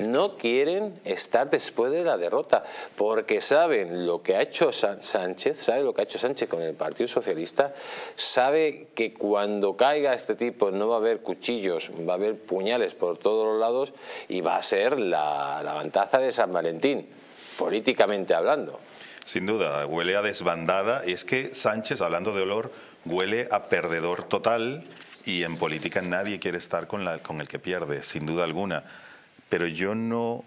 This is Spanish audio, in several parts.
no quieren estar después de la derrota, porque saben lo que ha hecho Sánchez, sabe lo que ha hecho Sánchez con el Partido Socialista, sabe que cuando caiga este tipo no va a haber cuchillos, va a haber puñales por todos los lados y va a ser la, la de San Valentín, políticamente hablando. Sin duda, huele a desbandada es que Sánchez, hablando de olor, huele a perdedor total y en política nadie quiere estar con, la, con el que pierde, sin duda alguna pero yo no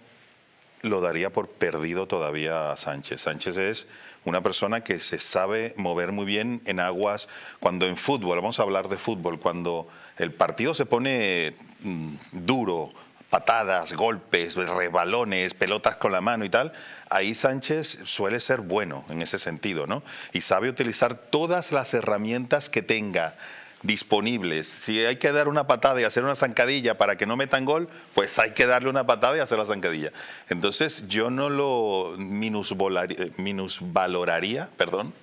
lo daría por perdido todavía a Sánchez. Sánchez es una persona que se sabe mover muy bien en aguas. Cuando en fútbol, vamos a hablar de fútbol, cuando el partido se pone mm, duro, patadas, golpes, rebalones, pelotas con la mano y tal, ahí Sánchez suele ser bueno en ese sentido, ¿no? Y sabe utilizar todas las herramientas que tenga disponibles. Si hay que dar una patada y hacer una zancadilla para que no metan gol, pues hay que darle una patada y hacer la zancadilla. Entonces yo no lo minusvaloraría, perdón,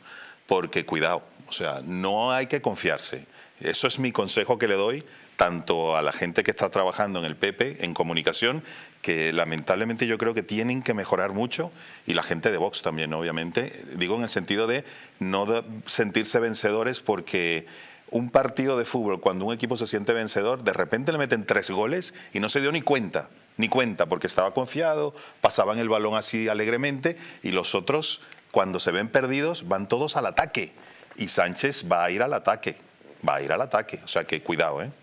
porque cuidado, o sea, no hay que confiarse. Eso es mi consejo que le doy tanto a la gente que está trabajando en el PP, en comunicación, que lamentablemente yo creo que tienen que mejorar mucho, y la gente de Vox también, obviamente, digo en el sentido de no sentirse vencedores porque un partido de fútbol, cuando un equipo se siente vencedor, de repente le meten tres goles y no se dio ni cuenta, ni cuenta, porque estaba confiado, pasaban el balón así alegremente y los otros, cuando se ven perdidos, van todos al ataque. Y Sánchez va a ir al ataque, va a ir al ataque. O sea que cuidado, ¿eh?